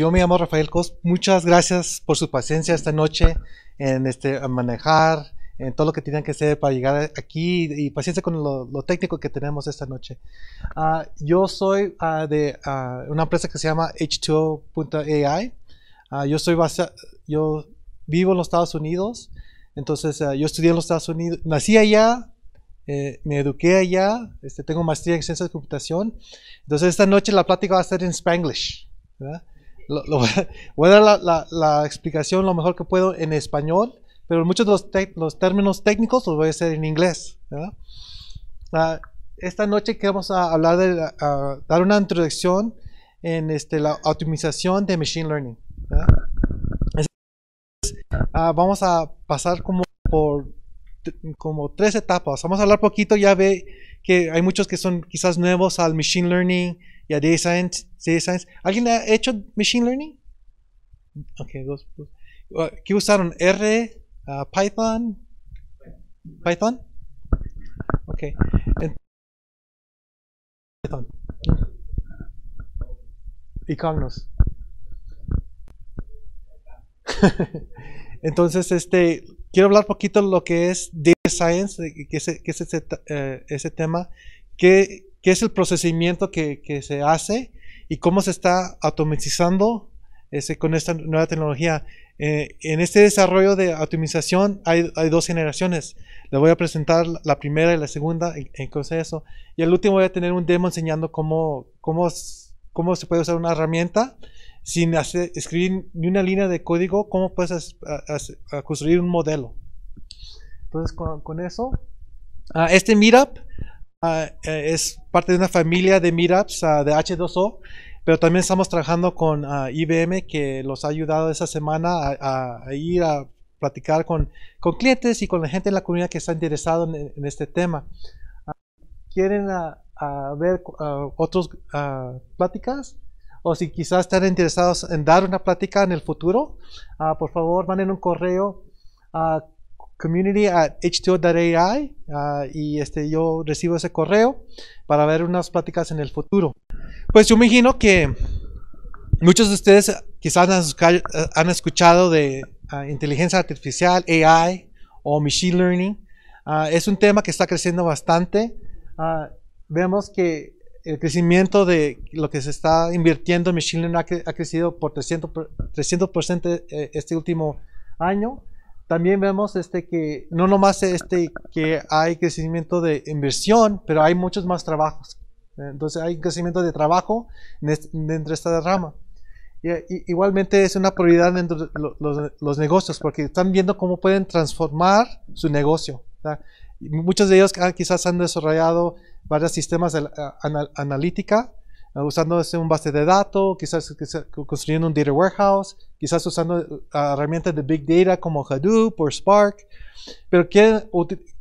Yo me llamo Rafael Cos. Muchas gracias por su paciencia esta noche en este, manejar, en todo lo que tienen que hacer para llegar aquí y paciencia con lo, técnico que tenemos esta noche. Ah, yo soy ah, de ah, una empresa que se llama H2.ai. yo, soy yo vivo en los Estados Unidos, entonces yo estudié en los Estados Unidos, nací allá, eh, me eduqué allá, este, tengo maestría en ciencias de computación. Entonces esta noche la plática va a ser en Spanglish. ¿verdad? voy a dar la, explicación lo mejor que puedo en español, pero muchos de los, términos técnicos los voy a hacer en inglés. Ah, esta noche queremos a hablar de, dar una introducción en este, la optimización de Machine Learning. Ah, vamos a pasar como por como tres etapas. Vamos a hablar poquito, ya ve que hay muchos que son quizás nuevos al Machine Learning, ya Data Science, ¿Alguien ha hecho Machine Learning? Ok, dos. Uh, ¿Qué usaron? ¿R? Uh, ¿Python? ¿Python? Ok. Python. Y Cognos. Entonces, este, quiero hablar poquito de lo que es Data Science, que es, ese, eh, ese tema qué es el procesamiento que, que se hace y cómo se está automatizando ese, con esta nueva tecnología. Eh, en este desarrollo de automatización hay, hay, dos generaciones. Les voy a presentar la primera y la segunda en, proceso Y al último voy a tener un demo enseñando cómo, cómo, cómo se puede usar una herramienta sin escribir ni una línea de código, cómo puedes construir un modelo. Entonces, con, eso, ah, este meetup Ah, eh, es parte de una familia de meetups ah, de H2O, pero también estamos trabajando con ah, IBM que los ha ayudado esta semana a, ir a platicar con, con, clientes y con la gente en la comunidad que está interesado en, este tema. ¿Quieren ver otras pláticas? O si quizás están interesados en dar una plática en el futuro, por favor manden un correo a community at hto.ai uh, y este, yo recibo ese correo para ver unas pláticas en el futuro. Pues yo me imagino que muchos de ustedes quizás han escuchado de uh, inteligencia artificial, AI o machine learning. Uh, es un tema que está creciendo bastante. vemos que el crecimiento de lo que se está invirtiendo en machine learning ha, crecido por 300%, 300 eh, este último año también vemos este que no nomás este que hay crecimiento de inversión, pero hay muchos más trabajos. Entonces hay crecimiento de trabajo dentro de esta rama. Y, igualmente es una prioridad dentro de los, negocios porque están viendo cómo pueden transformar su negocio. Muchos de ellos ah, quizás han desarrollado varios sistemas de eh, analítica eh, usando un base de datos, quizás, construyendo un data warehouse, quizás usando eh, herramientas de big data como Hadoop o Spark, pero quieren,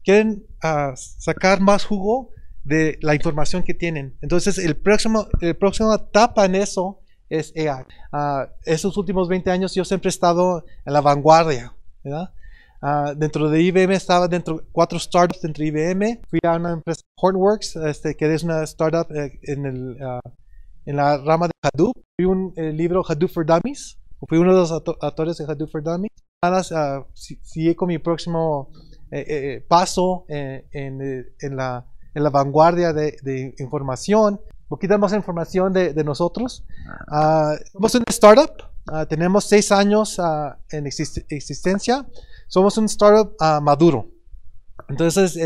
quieren ah, sacar más jugo de la información que tienen. Entonces, el próximo, el próximo etapa en eso es AI. Uh, ah, esos últimos 20 años yo siempre he estado en la vanguardia, ah, dentro de IBM estaba dentro cuatro startups dentro de IBM. Fui a una empresa, Hornworks, este, que es una startup eh, en el en la rama de Hadoop. Fui un eh, libro Hadoop for Dummies, fui uno de los autores de Hadoop for Dummies. Ahora sigue con mi próximo eh, eh, paso en, en, la, en, la, vanguardia de, información. información. poquito más de información de, de nosotros. Ah. Ah, somos una startup, ah, tenemos seis años en existencia. Somos un startup maduro. Entonces,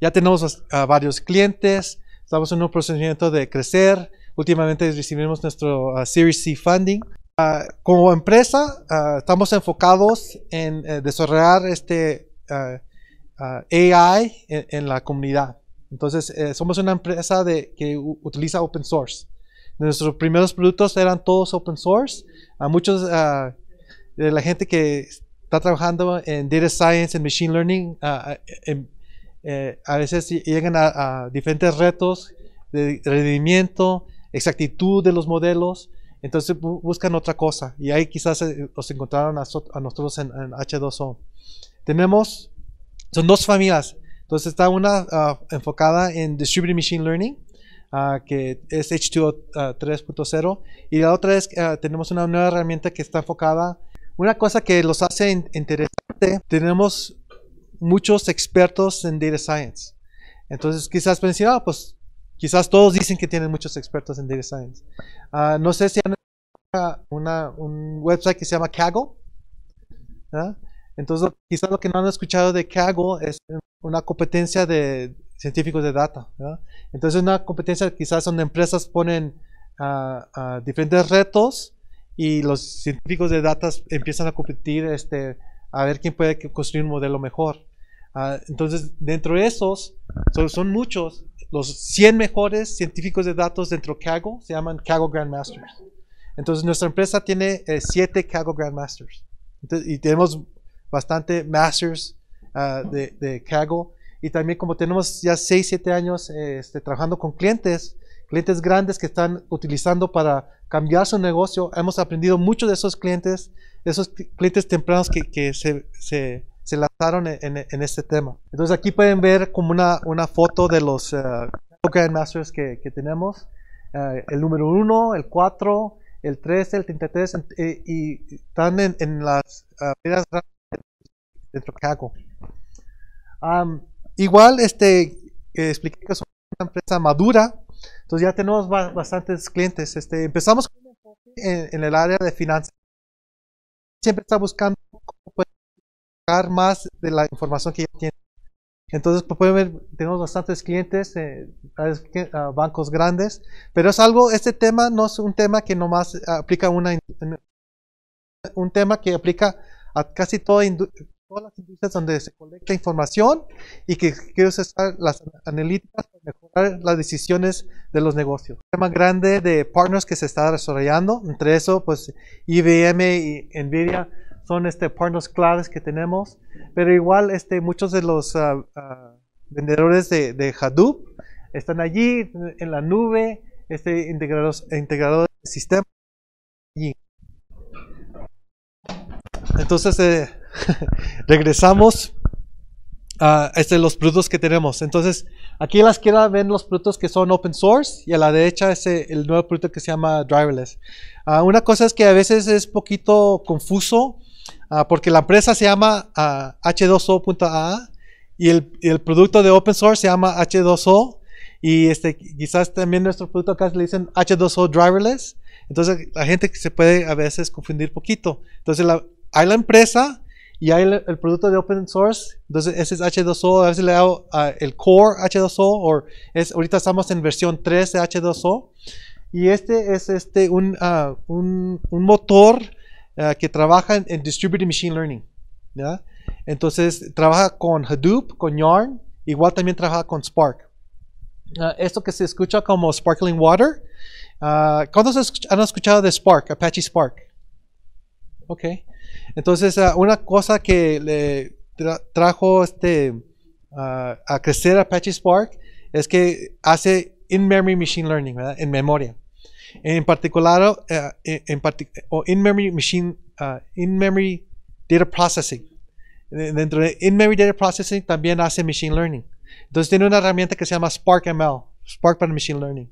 ya tenemos varios clientes, estamos en un procedimiento de crecer, últimamente recibimos nuestro ah, Series C funding. Ah, como empresa, ah, estamos enfocados en eh, desarrollar este AI en, la comunidad. Entonces, eh, somos una empresa de, que utiliza open source. Nuestros primeros productos eran todos open source. A muchos de la gente que está trabajando en data science, y machine learning, em, eh, a veces llegan a, diferentes retos de rendimiento, exactitud de los modelos, entonces buscan otra cosa y ahí quizás eh, los encontraron a, nosotros en, H2O. Tenemos, son dos familias, entonces está una ah, enfocada en Distributed Machine Learning, ah, que es H2O 3.0, ah, y la otra es, tenemos una nueva herramienta que está enfocada, una cosa que los hace interesante, tenemos muchos expertos en Data Science. Entonces quizás pensé, pues Quizás todos dicen que tienen muchos expertos en data science. Ah, no sé si han una, un website que se llama Kaggle. Entonces, quizás lo que no han escuchado de Kaggle es una competencia de científicos de data. Entonces, una competencia quizás donde empresas ponen ah, ah, diferentes retos y los científicos de data empiezan a competir este, a ver quién puede construir un modelo mejor. entonces, dentro de esos, son muchos, los 100 mejores científicos de datos dentro de Kaggle se llaman Kaggle Grandmasters. Entonces nuestra empresa tiene 7 eh, Kaggle Grandmasters. y tenemos bastante masters ah, de, de, Kaggle. Y también como tenemos ya 6, 7 años este, trabajando con clientes, clientes grandes que están utilizando para cambiar su negocio, hemos aprendido mucho de esos clientes, esos clientes tempranos que, se se lanzaron en, este tema. Entonces aquí pueden ver como una, una foto de los uh, Masters que, tenemos. Eh, el número 1, el 4, el 3, el 33 eh, y están en, en las piedras dentro de Chicago. igual este, expliqué que es una empresa madura, entonces ya tenemos bastantes clientes. Este, empezamos en, en el área de finanzas. Siempre está buscando más de la información que ya tiene Entonces, podemos pues, ver, tenemos bastantes clientes, eh, bancos grandes, pero es algo, este tema no es un tema que nomás aplica una, un tema que aplica a casi toda todas las industrias donde se colecta información y que quiero usar las analíticas para mejorar las decisiones de los negocios. Un tema grande de partners que se está desarrollando, entre eso, pues IBM y Nvidia son este, partners claves que tenemos, pero igual este, muchos de los ah, ah, vendedores de, Hadoop están allí en la nube, este, integrados, integrados de sistema. Entonces, eh, regresamos a este, los productos que tenemos. Entonces, aquí a la izquierda ven los productos que son open source y a la derecha es eh, el nuevo producto que se llama driverless. Ah, una cosa es que a veces es poquito confuso Ah, porque la empresa se llama H2O.a ah, y el, y el, producto de open source se llama H2O y este, quizás también nuestro producto acá le dicen H2O driverless. Entonces la gente se puede a veces confundir poquito. Entonces hay la empresa y hay el, producto de open source. Entonces ese es H2O, a veces le hago ah, el core H2O o es, ahorita estamos en versión 3 de H2O. Y este es este, un, un, un motor eh, que trabaja en, Distributed Machine Learning. Entonces, trabaja con Hadoop, con Yarn, igual también trabaja con Spark. Ah, esto que se escucha como Sparkling Water. Ah, ¿Cuántos han escuchado de Spark, Apache Spark? Ok. Entonces, ah, una cosa que le trajo este, a crecer Apache Spark es que hace in-memory machine learning, ¿verdad? en memoria. En particular, eh, eh, en o in-memory machine, ah, in-memory data processing. Dentro de in-memory data processing también hace machine learning. Entonces tiene una herramienta que se llama Spark ML, Spark para machine learning.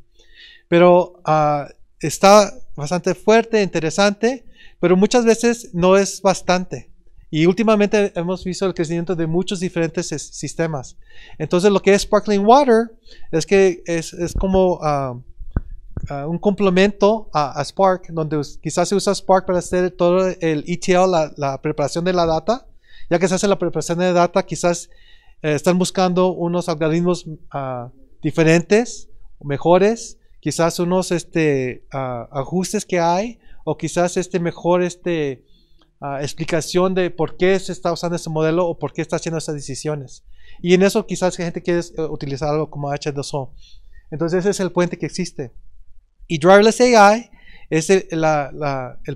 Pero ah, está bastante fuerte, interesante, pero muchas veces no es bastante. Y últimamente hemos visto el crecimiento de muchos diferentes sistemas. Entonces lo que es Sparkling Water es que es, es como ah, un complemento a, Spark, donde quizás se usa Spark para hacer todo el ETL, la, preparación de la data. Ya que se hace la preparación de data, quizás eh, están buscando unos algoritmos ah, diferentes, mejores, quizás unos este, ah, ajustes que hay, o quizás este mejor este, ah, explicación de por qué se está usando ese modelo o por qué está haciendo esas decisiones. Y en eso quizás la gente quiere eh, utilizar algo como H2O. Entonces ese es el puente que existe. Y Driverless AI es el,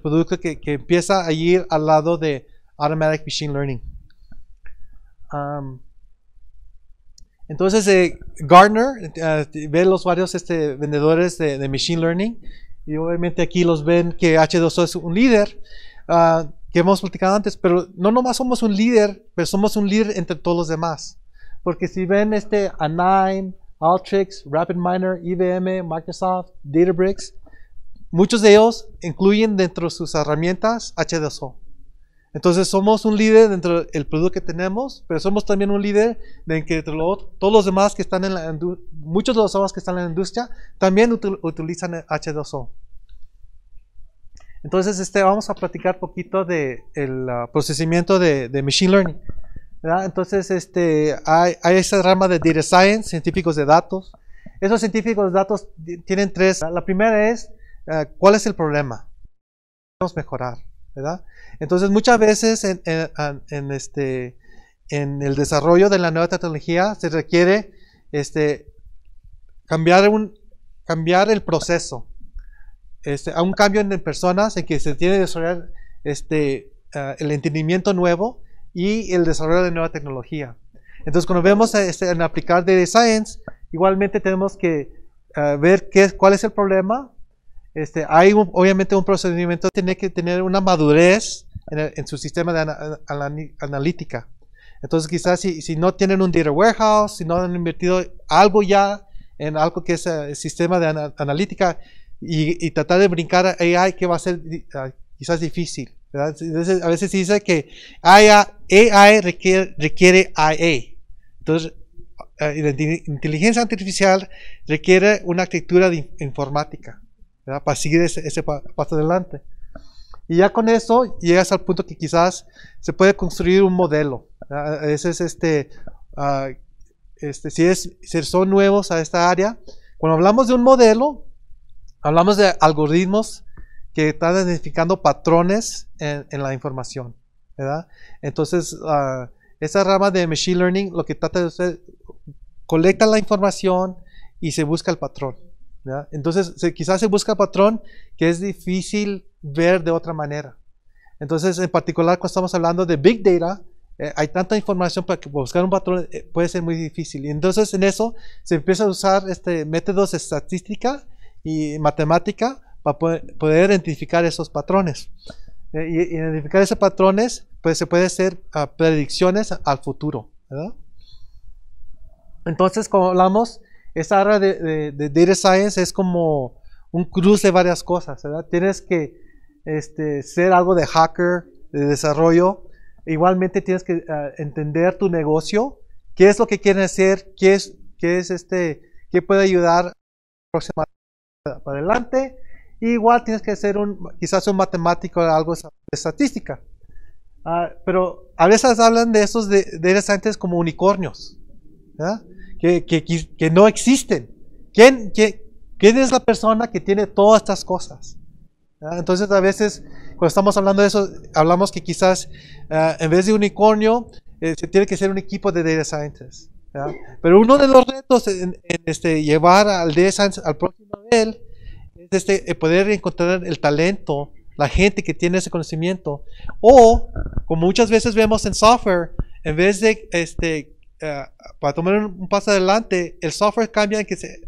producto que, empieza a ir al lado de Automatic Machine Learning. entonces, eh, Gartner eh, ve los varios este, vendedores de, Machine Learning y obviamente aquí los ven que H2O es un líder, ah, que hemos platicado antes, pero no nomás somos un líder, pero somos un líder entre todos los demás. Porque si ven este ANIME, Alteryx, RapidMiner, IBM, Microsoft, Databricks. Muchos de ellos incluyen dentro de sus herramientas H2O. Entonces somos un líder dentro del producto que tenemos, pero somos también un líder de que todos los demás que están en la muchos de los demás que están en la industria también utilizan H2O. Entonces este, vamos a platicar un poquito del ah, procesamiento de Machine Learning. Entonces, este, hay, esa rama de data science, científicos de datos. Esos científicos de datos tienen tres. La primera es, eh, ¿cuál es el problema? Podemos mejorar, Entonces, muchas veces este, en, el desarrollo de la nueva tecnología se requiere este, cambiar, un, cambiar el proceso este, a un cambio en personas en que se tiene que desarrollar este, eh, el entendimiento nuevo y el desarrollo de nueva tecnología. Entonces, cuando vemos este, en aplicar data Science, igualmente tenemos que eh, ver qué cuál es el problema. Este, hay obviamente un procedimiento, que tiene que tener una madurez en, su sistema de analítica. Entonces, quizás si, no tienen un data warehouse, si no han invertido algo ya en algo que es el eh, sistema de analítica y, tratar de brincar AI, que va a ser ah, quizás difícil a veces se dice que AI, requiere, IA. Entonces, inteligencia artificial requiere una arquitectura de informática para seguir ese, paso adelante. Y ya con eso llegas al punto que quizás se puede construir un modelo. A veces, este, este, si, es, si son nuevos a esta área, cuando hablamos de un modelo, hablamos de algoritmos que están identificando patrones en, la información, ¿verdad? Entonces, ah, esa rama de Machine Learning lo que trata de hacer, colecta la información y se busca el patrón, ¿verdad? Entonces, quizás se busca el patrón que es difícil ver de otra manera. Entonces, en particular, cuando estamos hablando de Big Data, eh, hay tanta información para que buscar un patrón eh, puede ser muy difícil. Y entonces, en eso se empieza a usar este, métodos de estadística y matemática para poder identificar esos patrones. Eh, y identificar esos patrones, pues se puede hacer ah, predicciones al futuro. Entonces, como hablamos, esta área de, Data Science es como un cruce de varias cosas. Tienes que este, ser algo de hacker, de desarrollo. Igualmente tienes que ah, entender tu negocio, qué es lo que quieren hacer, qué es, qué es este, qué puede ayudar para adelante igual tienes que ser un, quizás un matemático o algo de estadística. Ah, pero a veces hablan de esos de, de como unicornios, que, que, no existen. ¿Quién, qué es la persona que tiene todas estas cosas? Entonces a veces cuando estamos hablando de eso, hablamos que quizás ah, en vez de unicornio, eh, se tiene que ser un equipo de data scientists. Pero uno de los retos en, en este, llevar al data science al próximo nivel este, eh, poder encontrar el talento, la gente que tiene ese conocimiento. O, como muchas veces vemos en software, en vez de este, eh, para tomar un paso adelante, el software cambia en que se,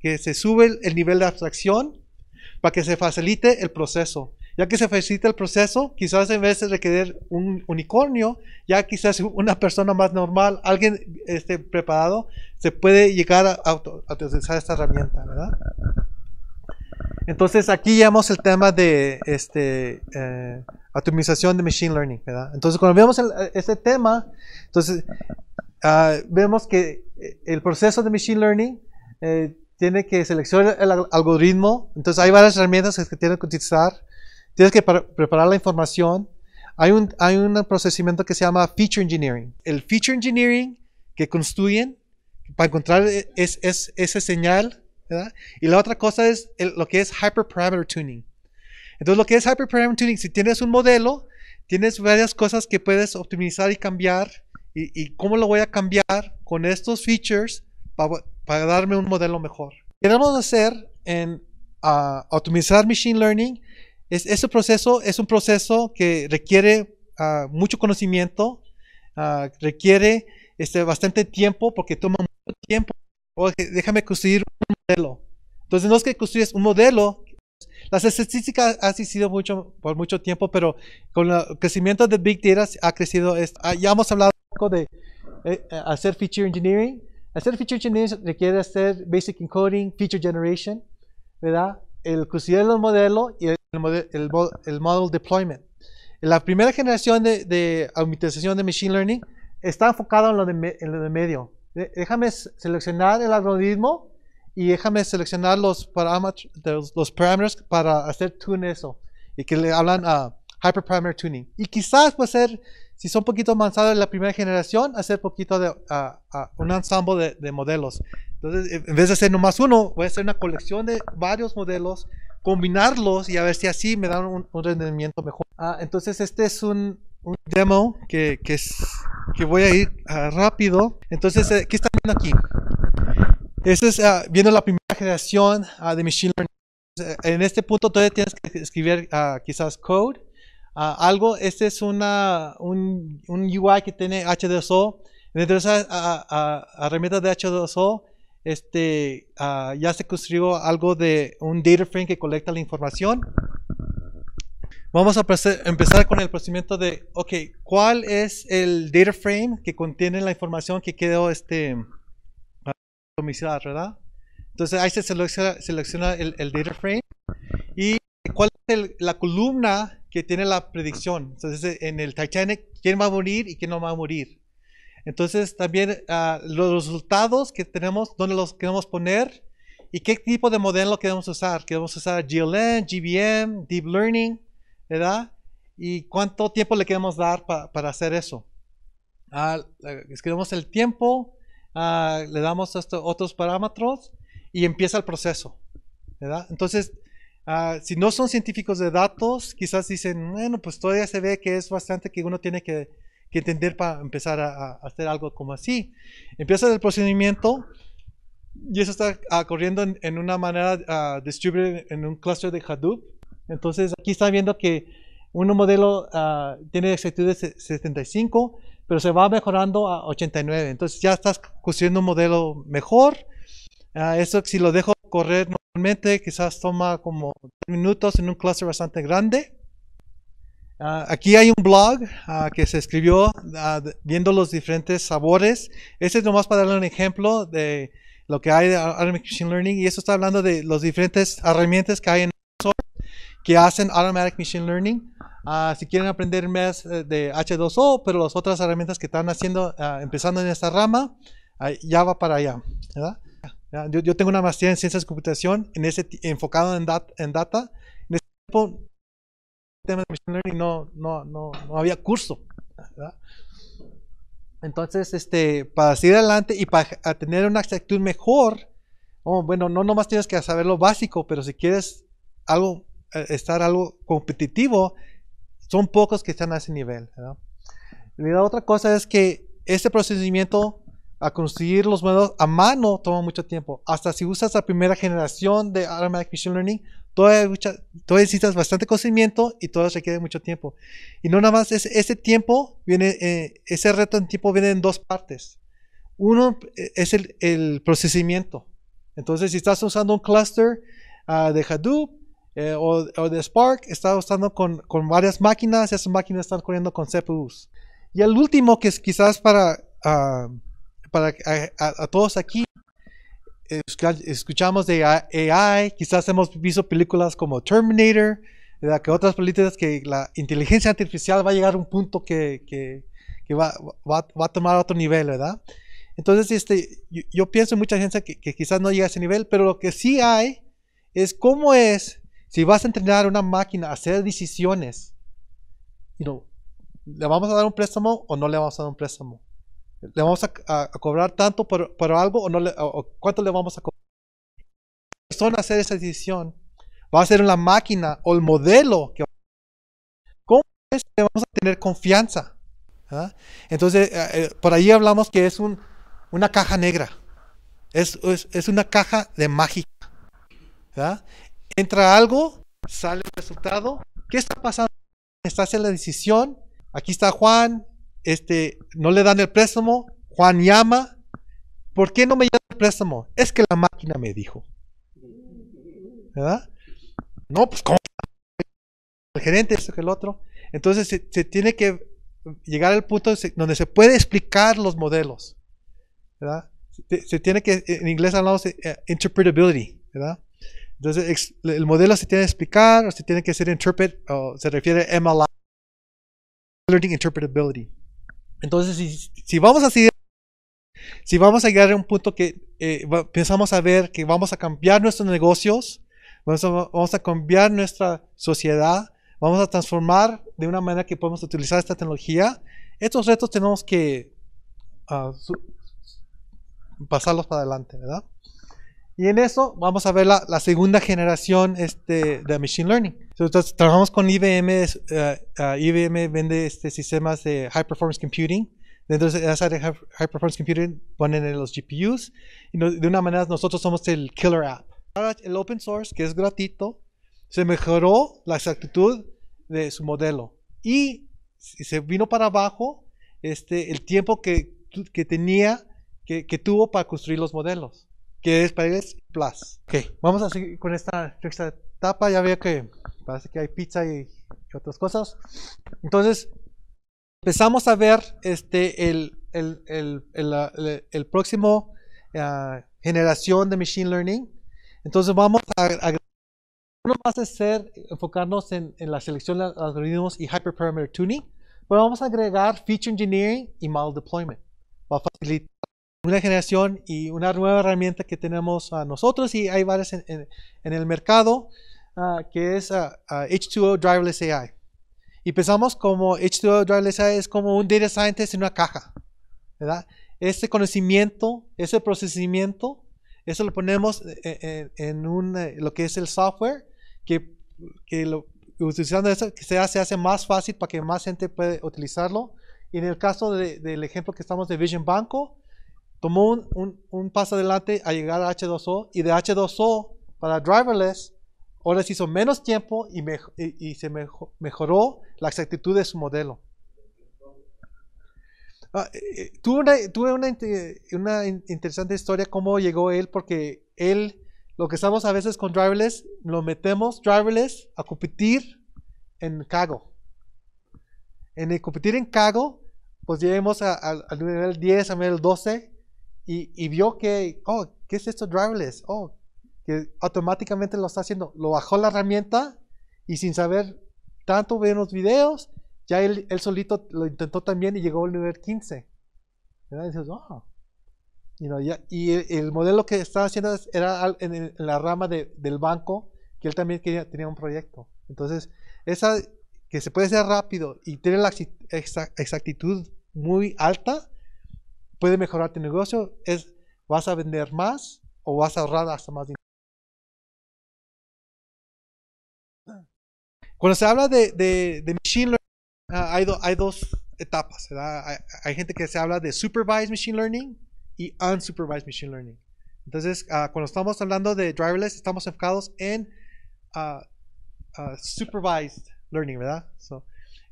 que se sube el, nivel de abstracción para que se facilite el proceso. Ya que se facilita el proceso, quizás en vez de requerir un unicornio, ya quizás una persona más normal, alguien este, preparado, se puede llegar a, a utilizar esta herramienta, ¿verdad? Entonces aquí vemos el tema de este, eh, atomización de Machine Learning, ¿verdad? Entonces cuando vemos el, este tema, entonces ah, vemos que eh, el proceso de Machine Learning eh, tiene que seleccionar el algoritmo, entonces hay varias herramientas que tienen que utilizar, tienes que preparar la información, hay un, hay un procesamiento que se llama Feature Engineering. El Feature Engineering que construyen para encontrar e-, es, es, esa señal y la otra cosa es lo que es hyperparameter tuning. Entonces, lo que es hyperparameter tuning, si tienes un modelo, tienes varias cosas que puedes optimizar y cambiar. ¿Y, cómo lo voy a cambiar con estos features para, darme un modelo mejor? Queremos hacer en optimizar Machine Learning. Es, ese proceso es un proceso que requiere ah, mucho conocimiento, ah, requiere este, bastante tiempo porque toma mucho tiempo déjame construir un modelo. Entonces no es que construyes un modelo. Las estadísticas han sido mucho, por mucho tiempo, pero con el crecimiento de Big Data ha crecido. Esto. Ah, ya hemos hablado un poco de eh, eh, hacer feature engineering. Hacer feature engineering requiere hacer basic encoding, feature generation, ¿verdad? El construir el modelo y el, model, deployment. la primera generación de, de automatización de machine learning está enfocado en lo de medio déjame seleccionar el algoritmo y déjame seleccionar los, los parameters para hacer tune eso. Y que le hablan a hyperparameter tuning. Y quizás puede ser, si son un poquito avanzados en la primera generación, hacer poquito de un ensamble de, modelos. Entonces, en vez de hacer nomás uno, voy a hacer una colección de varios modelos, combinarlos y a ver si así me dan un rendimiento mejor. Ah, entonces, este es un, un demo que, que, que voy a ir ah, rápido. Entonces, eh, ¿qué están viendo aquí? Esta es ah, viendo la primera generación ah, de Machine Learning. Eh, en este punto todavía tienes que escribir quizás code. algo, este es una, un, un, UI que tiene H2O. Dentro de esas herramienta de H2O, este, ya se construyó algo de un data frame que colecta la información. Vamos a empezar con el procedimiento de, ok, ¿cuál es el data frame que contiene la información que quedó este verdad? Entonces ahí se selecciona, el, data frame y cuál es la columna que tiene la predicción. Entonces en el Titanic, ¿quién va a morir y quién no va a morir? Entonces también ah, los resultados que tenemos, dónde los queremos poner y qué tipo de modelo queremos usar. ¿Queremos usar GLN, GBM, Deep Learning? ¿verdad? ¿Y cuánto tiempo le queremos dar para hacer eso? Ah, escribimos el tiempo, ah, le damos esto, otros parámetros y empieza el proceso, ¿verdad? Entonces, ah, si no son científicos de datos, quizás dicen, bueno, pues todavía se ve que es bastante que uno tiene que, que entender para empezar a, hacer algo como así. Empieza el procedimiento y eso está corriendo en, en una manera distribuida en un cluster de Hadoop entonces, aquí está viendo que uno modelo uh, tiene exactitud de 75, pero se va mejorando a 89. Entonces, ya estás construyendo un modelo mejor. Esto, ah, eso si lo dejo correr normalmente, quizás toma como 10 minutos en un cluster bastante grande. Ah, aquí hay un blog que se escribió viendo los diferentes sabores. Este es nomás para darle un ejemplo de lo que hay de Machine Learning y eso está hablando de los diferentes herramientas que hay en Microsoft que hacen Automatic Machine Learning. Ah, si quieren aprender más eh, de H2O, pero las otras herramientas que están haciendo, ah, empezando en esta rama, ya va para allá. Yo, yo, tengo una maestría en ciencias de computación, en ese, enfocado en, en data. En ese tiempo, el tema de Machine Learning no, no, no, no había curso. Entonces, este, para seguir adelante y para tener una actitud mejor, oh, bueno, no nomás tienes que saber lo básico, pero si quieres algo eh, estar algo competitivo, son pocos que están a ese nivel. Y la otra cosa es que este procedimiento a construir los modelos a mano toma mucho tiempo. Hasta si usas la primera generación de Automatic Machine Learning, todavía, necesitas bastante conocimiento y todo requiere mucho tiempo. Y no nada más, ese tiempo viene, eh, ese reto en tiempo viene en dos partes. Uno eh, es el, procesamiento. Entonces, si estás usando un cluster ah, de Hadoop, eh, o, o, de Spark está usando con, con, varias máquinas, y esas máquinas están corriendo con CPUs. Y el último, que es quizás para, ah, para a, todos aquí, eh, escuchamos de AI, quizás hemos visto películas como Terminator, ¿verdad? que otras películas que la inteligencia artificial va a llegar a un punto que, que, va, va, va, a tomar otro nivel, ¿verdad? Entonces, este, yo, pienso en mucha gente que, que quizás no llega a ese nivel, pero lo que sí hay es cómo es si vas a entrenar a una máquina a hacer decisiones, you ¿le vamos a dar un préstamo o no le vamos a dar un préstamo? ¿Le vamos a, cobrar tanto por, algo o, no le, cuánto le vamos a cobrar? persona a hacer esa decisión va a ser una máquina o el modelo que ¿Cómo es que vamos a tener confianza? ¿Ah? Entonces, eh, eh, por ahí hablamos que es una caja negra. Es, una caja de mágica. ¿verdad? ¿Ah? entra algo, sale el resultado. ¿Qué está pasando? Está haciendo la decisión. Aquí está Juan, este, no le dan el préstamo. Juan llama. ¿Por qué no me llama el préstamo? Es que la máquina me dijo. ¿Verdad? No, pues ¿cómo? El gerente, eso que el otro. Entonces se, tiene que llegar al punto donde se puede explicar los modelos. ¿Verdad? Se, tiene que, en inglés hablamos de eh, interpretability, ¿verdad? Entonces, el modelo se tiene que explicar o se tiene que ser interpret, o se refiere a MLI, Learning Interpretability. Entonces, si, vamos a si vamos a llegar a un punto que eh, pensamos a ver que vamos a cambiar nuestros negocios, vamos a, cambiar nuestra sociedad, vamos a transformar de una manera que podemos utilizar esta tecnología, estos retos tenemos que ah, pasarlos para adelante, ¿verdad? Y en eso vamos a ver la, segunda generación este, de Machine Learning. Entonces, trabajamos con IBM. Eh, eh, IBM vende este, sistemas de High Performance Computing. Dentro de esa High Performance Computing ponen los GPUs. Y de una manera nosotros somos el killer app. Ahora el open source, que es gratuito, se mejoró la exactitud de su modelo. Y se vino para abajo este, el tiempo que, tenía, que tuvo para construir los modelos que es Paredes Plus. Ok, vamos a seguir con esta etapa. Ya veo que parece que hay pizza y, otras cosas. Entonces, empezamos a ver este, el, el, el, el próximo ah, generación de Machine Learning. Entonces, vamos a, no más ser, enfocarnos en, en, la selección de algoritmos y hyperparameter tuning, pero vamos a agregar feature engineering y model deployment para facilitar una generación y una nueva herramienta que tenemos a nosotros y hay varias en, el mercado ah, que es H2O ah, ah, Driverless AI. Y pensamos como H2O Driverless AI es como un data scientist en una caja, ¿verdad? Este conocimiento, ese procesamiento, eso lo ponemos eh, eh, en, un, eh, lo que es el software que, que lo, utilizando eso que se hace más fácil para que más gente pueda utilizarlo. Y en el caso del ejemplo que estamos de Vision Banco, tomó un, paso adelante a llegar a H2O y de H2O para driverless, ahora se hizo menos tiempo y, y, se mejoró la exactitud de su modelo. Ah, eh, eh, tuve, una, interesante historia cómo llegó él, porque él, lo que estamos a veces con driverless, lo metemos driverless a competir en cargo. En el competir en cargo, pues lleguemos al nivel 10, al nivel 12, y, vio que, oh, ¿qué es esto driverless? Oh, que automáticamente lo está haciendo. Lo bajó la herramienta y sin saber tanto ver los videos, ya él, él solito lo intentó también y llegó al nivel 15. Y oh". ya, y el, modelo que estaba haciendo era en, la rama de, del banco, que él también quería, tenía un proyecto. Entonces, esa que se puede hacer rápido y tiene la exactitud muy alta, puede mejorar tu negocio es, ¿vas a vender más o vas a ahorrar hasta más dinero? Cuando se habla de, machine learning, ah, hay, dos etapas. Hay, gente que se habla de supervised machine learning y unsupervised machine learning. Entonces, ah, cuando estamos hablando de driverless, estamos enfocados en ah, supervised learning, ¿verdad?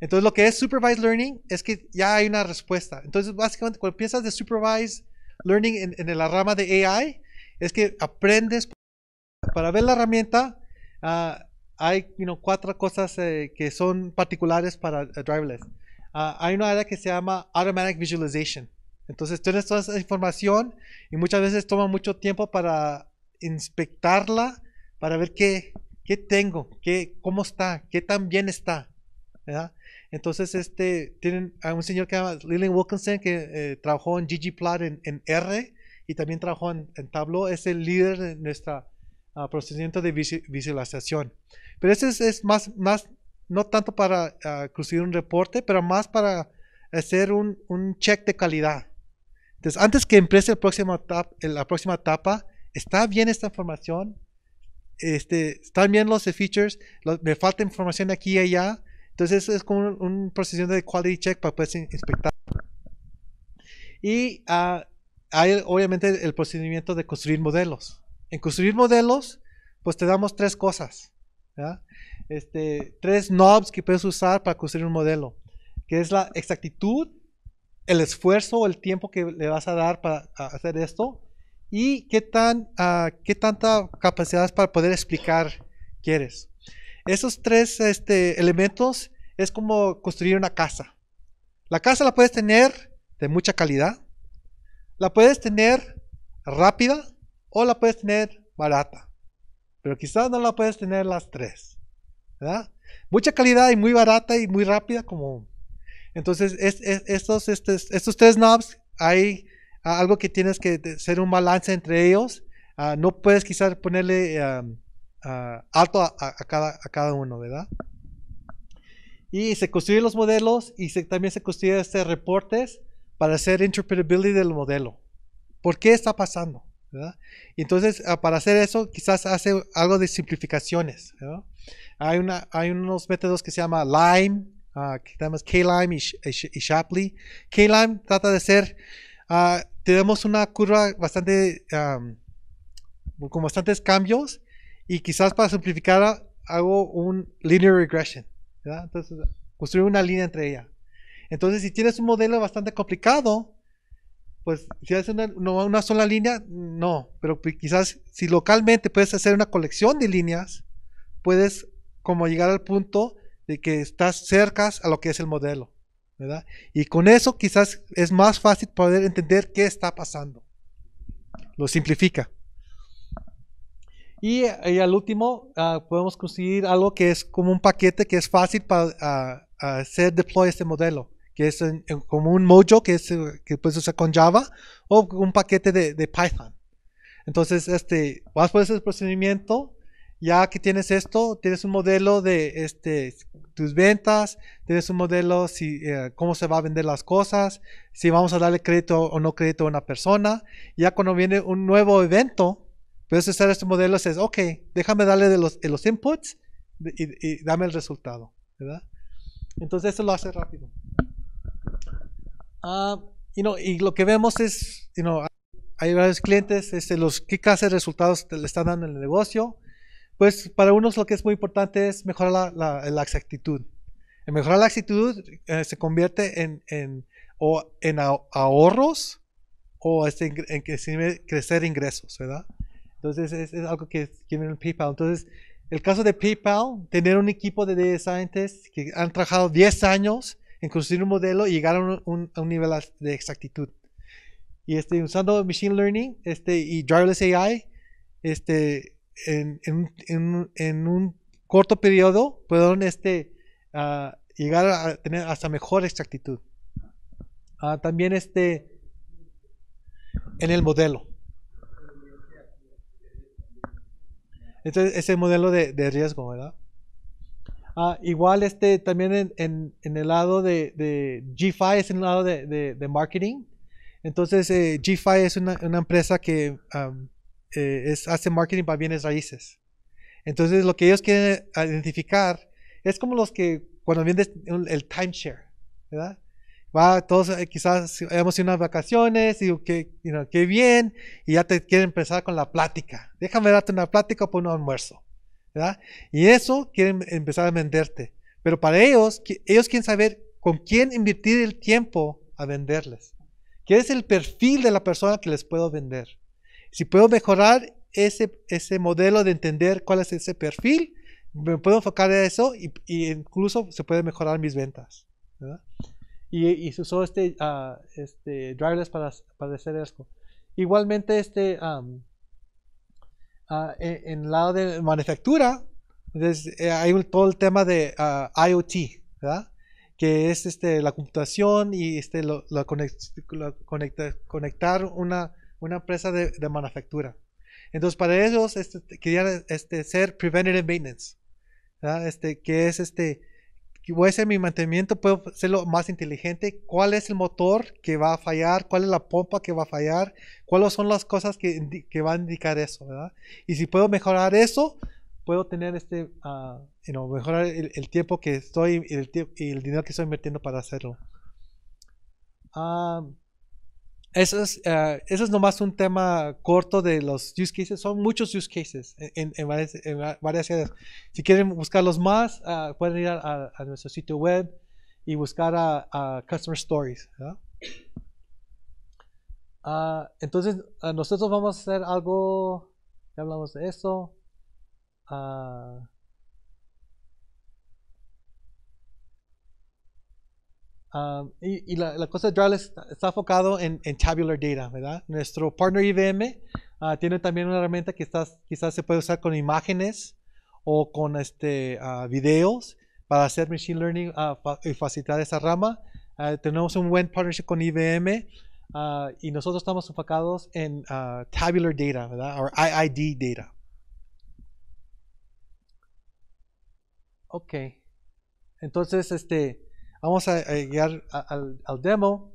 Entonces lo que es supervised learning es que ya hay una respuesta. Entonces básicamente cuando piensas de supervised learning en, la rama de AI, es que aprendes para ver la herramienta. Ah, hay cuatro cosas eh, que son particulares para driverless. Ah, hay una área que se llama automatic visualization. Entonces tienes toda esa información y muchas veces toma mucho tiempo para inspectarla, para ver qué, tengo, qué, cómo está, qué tan bien está. ¿verdad? Entonces, este, tienen a un señor que se llama Lillian Wilkinson, que eh, trabajó en GG Plot en, R y también trabajó en, Tableau, es el líder de nuestro ah, procedimiento de visualización. Pero ese es, más, más, no tanto para uh, un reporte, pero más para hacer un, un check de calidad. Entonces, antes que empiece el próximo la próxima etapa, ¿está bien esta información? Este, ¿Están bien los features? ¿Me falta información aquí y allá? Entonces es como un, un proceso de quality check para poder inspectar. Y ah, hay obviamente el procedimiento de construir modelos. En construir modelos, pues te damos tres cosas. Este, tres knobs que puedes usar para construir un modelo, que es la exactitud, el esfuerzo o el tiempo que le vas a dar para hacer esto y qué, tan, ah, qué tanta capacidad para poder explicar quieres. Esos tres este, elementos es como construir una casa. La casa la puedes tener de mucha calidad, la puedes tener rápida o la puedes tener barata. Pero quizás no la puedes tener las tres. Mucha calidad y muy barata y muy rápida como... Entonces, estos, estos, estos, tres knobs hay ah, algo que tienes que hacer un balance entre ellos. Ah, no puedes quizás ponerle alto a, cada, a cada uno, ¿verdad? Y se construyen los modelos y se, también se construyen este reportes para hacer interpretability del modelo. ¿Por qué está pasando? Entonces, ah, para hacer eso, quizás hace algo de simplificaciones. Hay, unos métodos que se llama Lime, ah, que tenemos K-Lime y, Shapley. K-Lime trata de ser, ah, tenemos una curva bastante, con bastantes cambios y quizás para simplificar hago un linear regression. Entonces, construir una línea entre ellas. Entonces, si tienes un modelo bastante complicado, pues si haces una, sola línea, no. Pero quizás si localmente puedes hacer una colección de líneas, puedes como llegar al punto de que estás cerca a lo que es el modelo. ¿verdad? Y con eso quizás es más fácil poder entender qué está pasando. Lo simplifica. Y, al último, ah, podemos conseguir algo que es como un paquete que es fácil para hacer deploy este modelo, que es como un mojo que, es, que puedes usar con Java o un paquete de, Python. Entonces, este, vas por ese procedimiento, ya que tienes esto, tienes un modelo de este, tus ventas, tienes un modelo si, eh, cómo se va a vender las cosas, si vamos a darle crédito o no crédito a una persona. Ya cuando viene un nuevo evento, Puedes usar este modelo, es, ok, déjame darle de los, los inputs y, dame el resultado, ¿verdad? Entonces eso lo hace rápido. Ah, you y lo que vemos es, you hay varios clientes, este, los qué clase de resultados le están dando en el negocio. Pues para unos lo que es muy importante es mejorar la, exactitud. En mejorar la exactitud eh, se convierte en, en, o en ahorros o este, en, en crecer ingresos, ¿verdad? Entonces es, algo que viene en PayPal. Entonces, el caso de PayPal, tener un equipo de data scientists que han trabajado 10 años en construir un modelo y llegaron a un, nivel de exactitud. Y este, usando Machine Learning este, y Driverless AI, este, en, un corto periodo pueden este, ah, llegar a tener hasta mejor exactitud. Ah, también este, en el modelo. Entonces, ese modelo de, riesgo, ¿verdad? Ah, igual este, también en, el lado de, de, GFI es en el lado de, marketing. Entonces, eh, GFI es una, empresa que eh, es, hace marketing para bienes raíces. Entonces, lo que ellos quieren identificar es como los que cuando venden el timeshare, ¿verdad? va, todos eh, quizás hemos ido unas vacaciones y que, qué bien, y ya te quieren empezar con la plática. Déjame darte una plática por un almuerzo, ¿verdad? Y eso quieren empezar a venderte. Pero para ellos, ellos quieren saber con quién invertir el tiempo a venderles. ¿Qué es el perfil de la persona que les puedo vender? Si puedo mejorar ese, ese modelo de entender cuál es ese perfil, me puedo enfocar en eso y, incluso se puede mejorar mis ventas. ¿verdad? y, se usó este, ah, este driverless para, para hacer esto. Igualmente, este, ah, e, en el lado de manufactura, eh, hay todo el tema de ah, IoT, que es este, la computación y este, conectar una, una empresa de, manufactura. Entonces, para ellos este, querían este, ser preventative maintenance, este, que es este, y voy a hacer mi mantenimiento, puedo hacerlo más inteligente, cuál es el motor que va a fallar, cuál es la pompa que va a fallar, cuáles son las cosas que, que a indicar eso, ¿verdad? Y si puedo mejorar eso, puedo tener este, ah, mejorar el, tiempo que estoy y el, dinero que estoy invirtiendo para hacerlo. Ah eso es, ah, eso es nomás un tema corto de los use cases. Son muchos use cases en, varias, áreas. Si quieren buscarlos más, ah, pueden ir a, nuestro sitio web y buscar a, Customer Stories. Ah, entonces, nosotros vamos a hacer algo, ya hablamos de eso. Ah, y, la, cosa de DRAWL está, enfocado en, tabular data, ¿verdad? Nuestro partner IBM ah, tiene también una herramienta que quizás se puede usar con imágenes o con este, ah, videos para hacer machine learning y facilitar esa rama. tenemos un buen partnership con IBM y nosotros estamos enfocados en tabular data, ¿verdad? O IID data. Ok. Entonces, este Vamos a, llegar al, demo.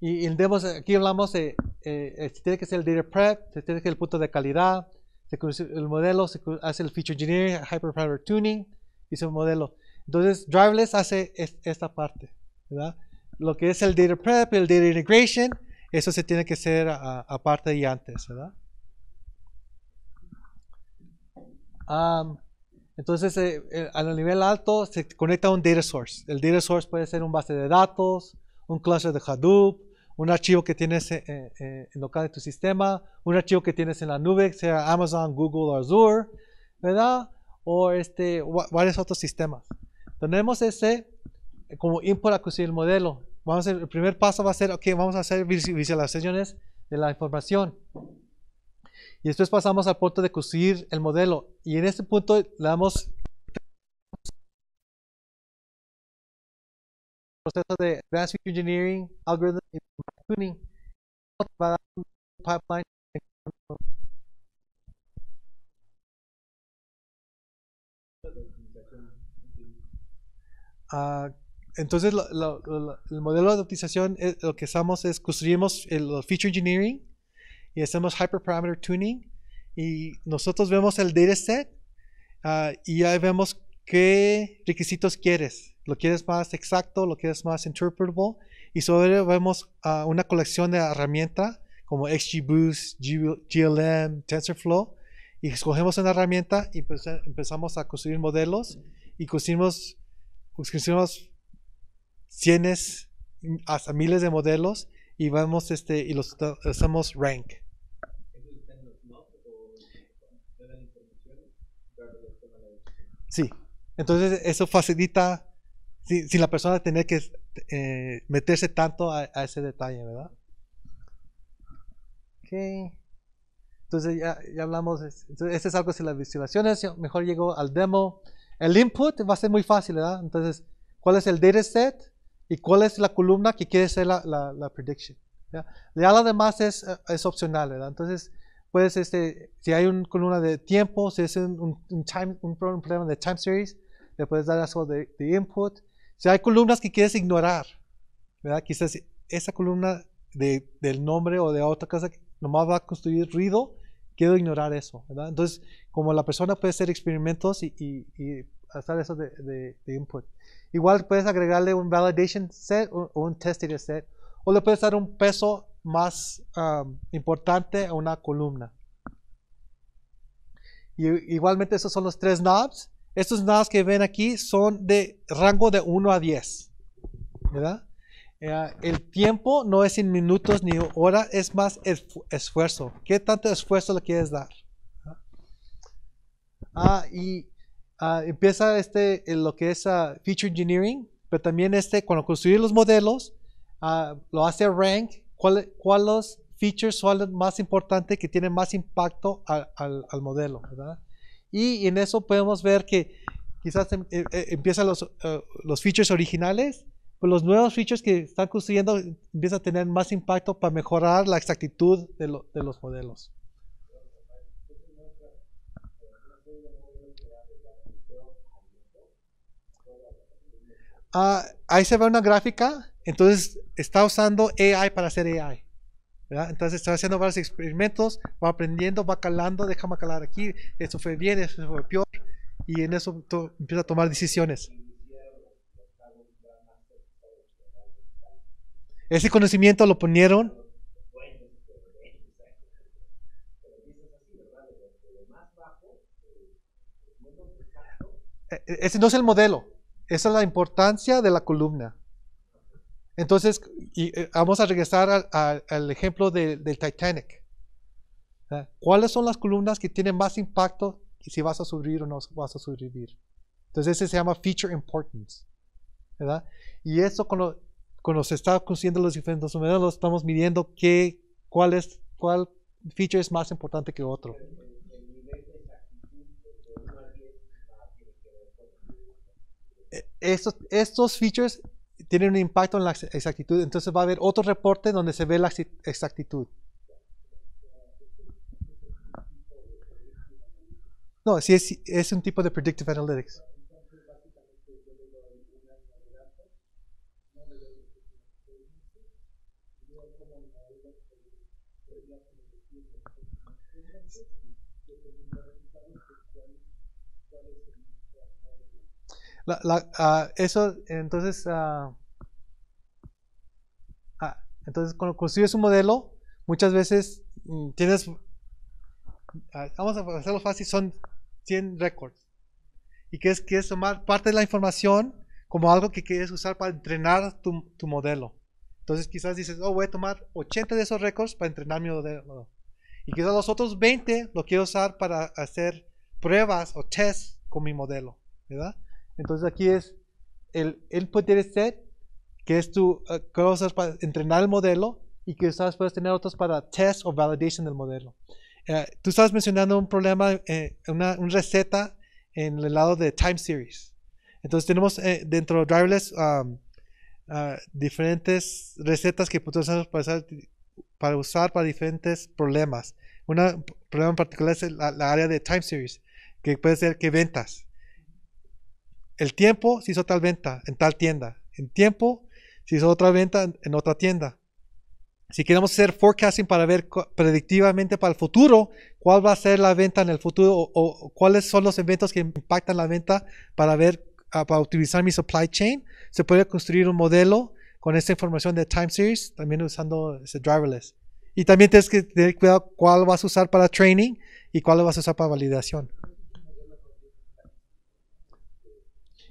Y en demos aquí hablamos de, eh, eh, tiene que ser el data prep, se tiene que ser el punto de calidad, se el modelo, se hace el feature engineering, hyperparameter tuning, y su modelo. Entonces, Driveless hace esta parte, ¿verdad? Lo que es el data prep, el data integration, eso se tiene que hacer aparte y antes, ¿verdad? Um, entonces, eh, eh, a nivel alto se conecta un data source. El data source puede ser un base de datos, un cluster de Hadoop, un archivo que tienes eh, en local de tu sistema, un archivo que tienes en la nube, sea Amazon, Google, Azure, ¿verdad? O este, varios otros sistemas. Tenemos ese como input a construir el modelo. Vamos a el primer paso va a ser, ok, vamos a hacer visualizaciones de la información. Y después pasamos al punto de construir el modelo. Y en este punto le damos proceso de Advanced Feature Engineering, Algorithm y Tuning. Va a dar un pipeline ah, entonces, el modelo de optimización, lo que usamos es construimos el feature engineering y hacemos hyperparameter tuning y nosotros vemos el dataset ah, y ahí vemos qué requisitos quieres. ¿Lo quieres más exacto? ¿Lo quieres más interpretable? Y sobre ello vemos ah, una colección de herramientas como XGBoost, GLM, TensorFlow y escogemos una herramienta y empezamos a construir modelos y construimos, construimos cientos hasta miles de modelos y vamos este y los hacemos rank. Sí, entonces eso facilita sin, la persona tener que eh, meterse tanto a, ese detalle, ¿verdad? Ok. Entonces ya, ya hablamos, entonces, este es algo de las visualizaciones, mejor llego al demo. El input va a ser muy fácil, ¿verdad? Entonces, ¿cuál es el dataset? y cuál es la columna que quiere ser la, prediction. ¿ya? ya lo demás es, eh, es opcional, ¿verdad? Entonces, puedes, este, si hay una columna de tiempo, si es un, un, time, un problema de time series, le puedes dar eso de, de, input. Si hay columnas que quieres ignorar, ¿verdad? Quizás esa columna de, del nombre o de otra cosa nomás va a construir ruido, quiero ignorar eso, ¿verdad? Entonces, como la persona puede hacer experimentos y, y hacer eso de, de, de, input. Igual puedes agregarle un validation set o, un test set. O le puedes dar un peso más um, importante a una columna. Y, igualmente esos son los tres knobs. Estos knobs que ven aquí son de rango de 1 a 10. ¿Verdad? Eh, el tiempo no es en minutos ni hora es más esfuerzo. ¿Qué tanto esfuerzo le quieres dar? Ah, y Ah, empieza este, en lo que es ah, Feature Engineering, pero también este, cuando construye los modelos, ah, lo hace rank, cuáles cuál los features son más importantes que tienen más impacto al, modelo, ¿verdad? Y, en eso podemos ver que quizás em, eh, eh, empiezan los, eh, los, features originales, pues los nuevos features que están construyendo empiezan a tener más impacto para mejorar la exactitud de los modelos. Ah, ahí se ve una gráfica, entonces está usando AI para hacer AI. Entonces está haciendo varios experimentos, va aprendiendo, va calando, déjame calar aquí, eso fue bien, eso fue peor, y en eso empieza a tomar decisiones. Ese conocimiento lo ponieron. Eh, eh, ese no es el modelo. Esa es la importancia de la columna. Entonces, eh, vamos a regresar al ejemplo del Titanic. Ah, ¿Cuáles son las columnas que tienen más impacto y si vas a sobrevivir o no vas a sobrevivir? Entonces, ese se llama feature importance. Y eso cuando, cuando se está consiguiendo los diferentes modelos, estamos midiendo qué, cuál, es, cuál feature es más importante que otro. estos, estos features tienen un impacto en la exactitud, entonces va a haber otro reporte donde se ve la exactitud. No, si es, es un tipo de predictive analytics. La, ah, eso, entonces, ah, ah, entonces cuando construyes un modelo, muchas veces mm, tienes, vamos a hacerlo fácil, son 100 récords. Y que es, quieres tomar parte de la información como algo que quieres usar para entrenar tu, modelo. Entonces quizás dices, oh, voy a tomar 80 de esos récords para entrenar mi modelo. Y quizás los otros 20 lo quiero usar para hacer pruebas o tests con mi modelo, ¿verdad? Entonces aquí es el input set, que es tu uh, para entrenar el modelo y que puedes tener otros para test o validation del modelo. Eh, tú estabas mencionando un problema, eh, una, receta en el lado de time series. Entonces tenemos dentro de driverless um, ah, diferentes recetas que puedes usar para, usar para, diferentes problemas. un problema en particular es la, la área de time series, que puede ser que ventas el tiempo si hizo tal venta en tal tienda. En tiempo si hizo otra venta en, otra tienda. Si queremos hacer forecasting para ver predictivamente para el futuro, cuál va a ser la venta en el futuro o, cuáles son los eventos que impactan la venta para ver, ah, para utilizar mi supply chain, se puede construir un modelo con esta información de time series, también usando ese driverless. Y también tienes que tener cuidado cuál vas a usar para training y cuál vas a usar para validación.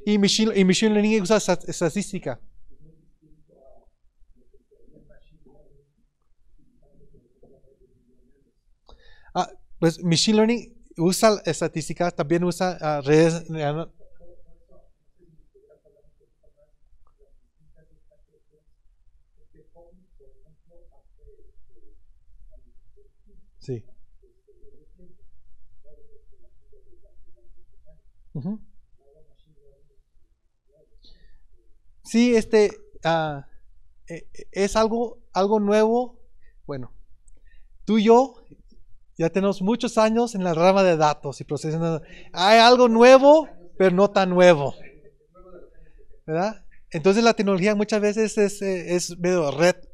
Y Machine, Learning usa estadística. Ah, pues Machine Learning usa estadística, también usa ah, redes. Sí. Uh sí, este ah, e, e, es algo, algo nuevo. Bueno, tú y yo ya tenemos muchos años en la rama de datos y procesando. Hay algo nuevo, pero no tan nuevo. ¿Verdad? Entonces la tecnología muchas veces es, eh, es medio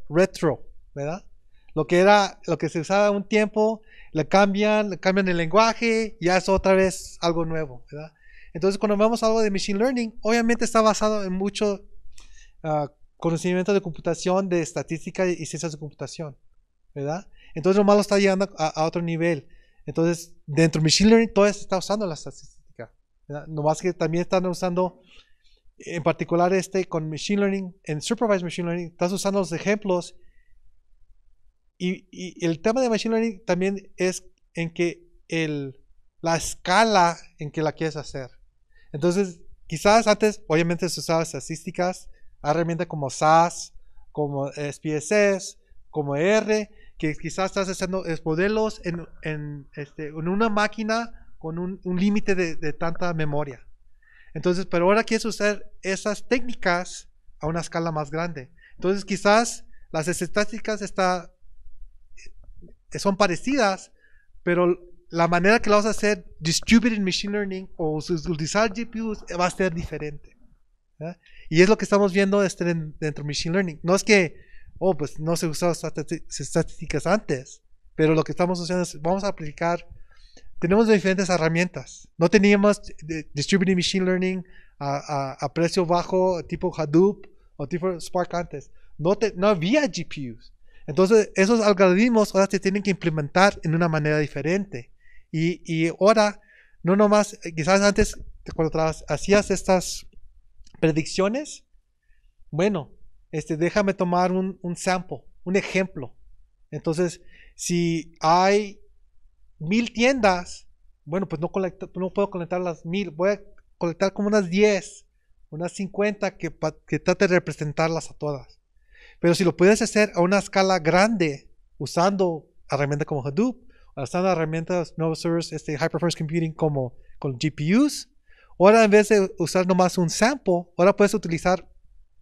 retro, ¿verdad? Lo que era, lo que se usaba un tiempo, le cambian, le cambian el lenguaje, ya es otra vez algo nuevo, ¿verdad? Entonces cuando vemos algo de Machine Learning, obviamente está basado en mucho Ah, conocimiento de computación, de estadística y ciencias de computación, ¿verdad? Entonces lo malo está llegando a, otro nivel. Entonces, dentro de Machine Learning todavía se está usando la estadística, ¿verdad? más que también están usando, en particular este con Machine Learning, en Supervised Machine Learning, estás usando los ejemplos. Y, el tema de Machine Learning también es en que el, la escala en que la quieres hacer. Entonces, quizás antes, obviamente, se usaba estadísticas, herramientas como SAS, como SPSS, como e R, que quizás estás haciendo modelos en, en, este, en, una máquina con un, límite de, tanta memoria. Entonces, pero ahora quieres usar esas técnicas a una escala más grande. Entonces, quizás las estadísticas está, eh, son parecidas, pero la manera que lo vas a hacer, distributed machine learning o utilizar GPUs, va a ser diferente. Y es lo que estamos viendo este, dentro de Machine Learning. No es que, oh, pues no se usaban estadísticas antes, pero lo que estamos haciendo es, vamos a aplicar, tenemos diferentes herramientas. No teníamos Distributed Machine Learning a, a, a precio bajo, tipo Hadoop o tipo Spark antes. No, te, no había GPUs. Entonces, esos algoritmos ahora se tienen que implementar en una manera diferente. Y, y ahora, no nomás, eh, quizás antes, cuando hacías estas predicciones. Bueno, este, déjame tomar un, sample, un ejemplo. Entonces, si hay mil tiendas, bueno, pues no, puedo conectar las mil, voy a conectar como unas 10, unas 50 que, trate de representarlas a todas. Pero si lo puedes hacer a una escala grande, usando herramientas como Hadoop, usando herramientas no servers, este, performance Computing como con GPUs, Ahora en vez de usar nomás un sample, ahora puedes utilizar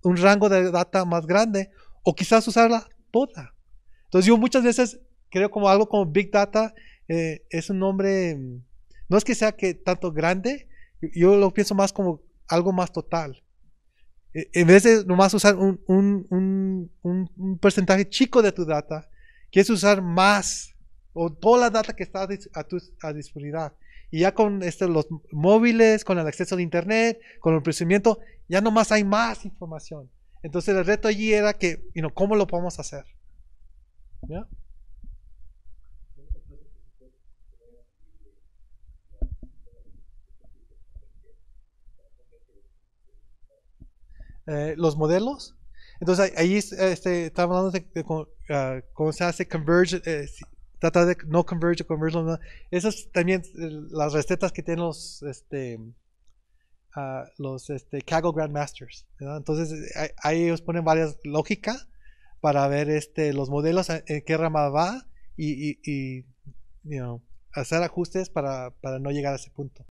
un rango de data más grande o quizás usarla toda. Entonces yo muchas veces creo como algo como Big Data eh, es un nombre, no es que sea que tanto grande, yo lo pienso más como algo más total. E, en vez de nomás usar un, un, porcentaje chico de tu data, quieres usar más o toda la data que está a tu disponibilidad. Y ya con este, los móviles, con el acceso de Internet, con el procedimiento, ya nomás hay más información. Entonces el reto allí era que, ¿cómo lo podemos hacer? ¿Ya? Eh, los modelos. Entonces ahí este, hablando de, ah, cómo se hace converge, eh, trata de no converge, converge. No, esas también eh, las recetas que tienen los, este, ah, los este, Kaggle Grandmasters. Entonces, eh, ahí ellos ponen varias lógica para ver este, los modelos, eh, en qué rama va y, hacer ajustes para no llegar a ese punto.